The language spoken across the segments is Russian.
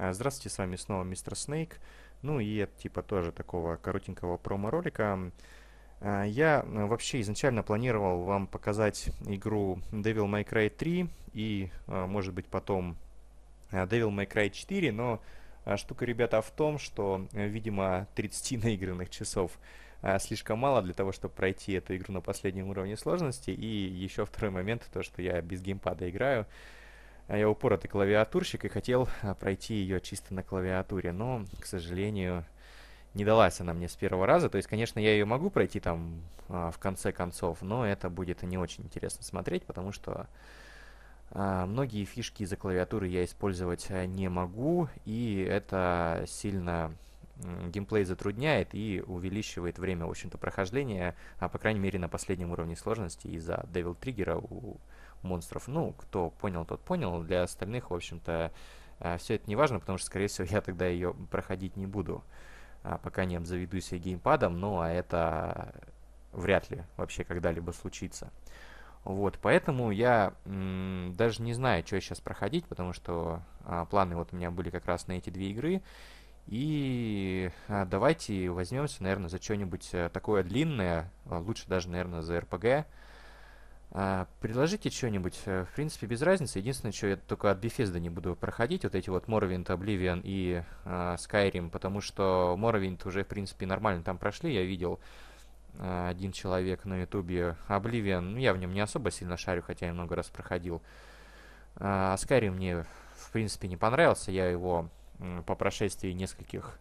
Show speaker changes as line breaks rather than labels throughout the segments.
А, здравствуйте, с вами снова Мистер Снейк. Ну и типа тоже такого коротенького промо-ролика. А, я э, вообще изначально планировал вам показать игру Devil May Cry 3 и, э, может быть, потом э, Devil May Cry 4, но штука, ребята, в том, что, видимо, 30 наигранных часов слишком мало для того, чтобы пройти эту игру на последнем уровне сложности. И еще второй момент, то, что я без геймпада играю. А я упоротый клавиатурщик и хотел а, пройти ее чисто на клавиатуре, но, к сожалению, не далась она мне с первого раза. То есть, конечно, я ее могу пройти там а, в конце концов, но это будет не очень интересно смотреть, потому что многие фишки из-за клавиатуры я использовать не могу, и это сильно геймплей затрудняет и увеличивает время, в общем-то, прохождения, а по крайней мере на последнем уровне сложности из-за Devil Trigger у монстров. Ну, кто понял, тот понял. Для остальных, в общем-то, а, все это не важно, потому что, скорее всего, я тогда ее проходить не буду, а, пока не обзаведу себе геймпадом, ну, а это вряд ли вообще когда-либо случится. Вот, поэтому я м, даже не знаю, что сейчас проходить, потому что а, планы вот у меня были как раз на эти две игры. И а, давайте возьмемся, наверное, за что-нибудь э, такое длинное, а, лучше даже, наверное, за РПГ. А, предложите что-нибудь, э, в принципе, без разницы. Единственное, что я только от Bethesda не буду проходить, вот эти вот Morrowind, Oblivion и э, Skyrim, потому что Morrowind уже, в принципе, нормально там прошли, я видел э, один человек на ютубе. Oblivion, ну, я в нем не особо сильно шарю, хотя я много раз проходил. А Skyrim мне, в принципе, не понравился, я его по прошествии нескольких,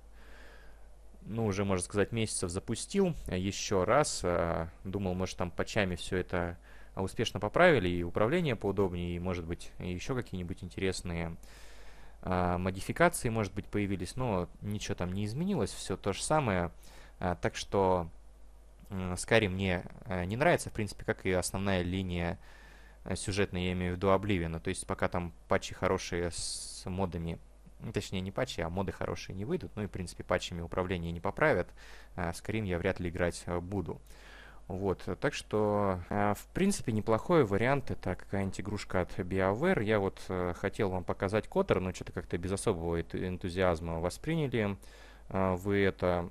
ну, уже, можно сказать, месяцев запустил а, еще раз. А, думал, может, там патчами все это успешно поправили, и управление поудобнее, и, может быть, еще какие-нибудь интересные а, модификации, может быть, появились, но ничего там не изменилось, все то же самое. Так что Скари мне не нравится, в принципе, как и основная линия сюжетная, я имею в виду Обливина. То есть пока там патчи хорошие с модами ну, точнее, не патчи, а моды хорошие не выйдут. Ну и, в принципе, патчами управления не поправят. А скрин я вряд ли играть э, буду. Вот, так что, э, в принципе, неплохой вариант. Это какая-нибудь игрушка от BioWare. Я вот э, хотел вам показать Коттер, но что-то как-то без особого энтузиазма восприняли вы это,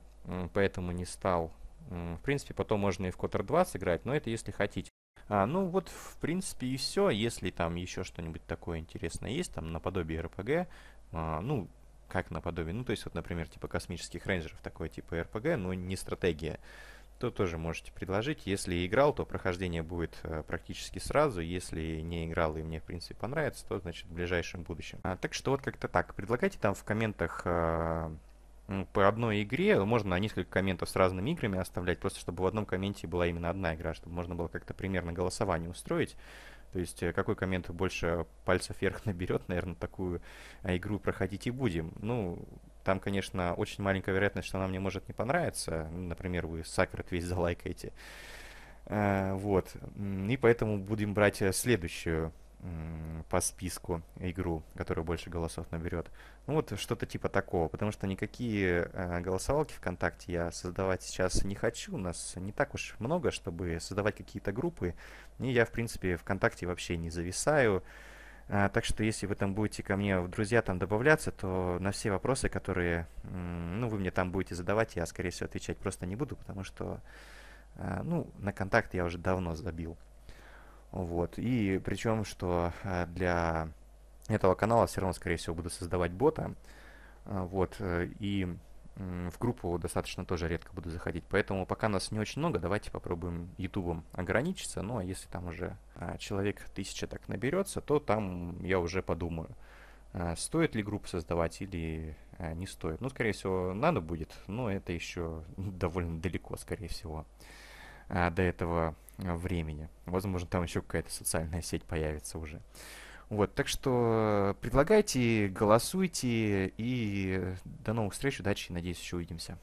поэтому не стал. В принципе, потом можно и в Коттер 2 сыграть, но это если хотите. А, ну вот, в принципе, и все. Если там еще что-нибудь такое интересное есть, там наподобие РПГ, а, ну, как наподобие, ну, то есть, вот, например, типа космических рейнджеров, такое типа РПГ, но не стратегия, то тоже можете предложить. Если играл, то прохождение будет э, практически сразу. Если не играл и мне, в принципе, понравится, то, значит, в ближайшем будущем. А, так что вот как-то так. Предлагайте там в комментах э, по одной игре, можно на несколько комментов с разными играми оставлять, просто чтобы в одном комменте была именно одна игра, чтобы можно было как-то примерно голосование устроить. То есть э, какой коммент больше пальцев вверх наберет, наверное, такую э, игру проходить и будем. Ну, там, конечно, очень маленькая вероятность, что она мне может не понравиться. Например, вы Сакрет весь залайкаете. Э, вот. И поэтому будем брать следующую по списку игру, которая больше голосов наберет. Ну вот что-то типа такого, потому что никакие э, голосовалки ВКонтакте я создавать сейчас не хочу, у нас не так уж много, чтобы создавать какие-то группы, и я в принципе ВКонтакте вообще не зависаю, э, так что если вы там будете ко мне в друзья там добавляться, то на все вопросы, которые, э, ну вы мне там будете задавать, я скорее всего отвечать просто не буду, потому что, э, ну на контакт я уже давно забил. Вот. И причем, что э, для этого канала все равно, скорее всего, буду создавать бота. Э, вот. Э, и в группу достаточно тоже редко буду заходить. Поэтому пока нас не очень много, давайте попробуем Ютубом ограничиться. Ну, а если там уже человек тысяча так наберется, то там я уже подумаю, стоит ли группу создавать или не стоит. Ну, скорее всего, надо будет, но это еще довольно далеко, скорее всего, до этого Э, времени. Возможно, там еще какая-то социальная сеть появится уже. Вот, так что э, предлагайте, голосуйте и до новых встреч, удачи, надеюсь, еще увидимся.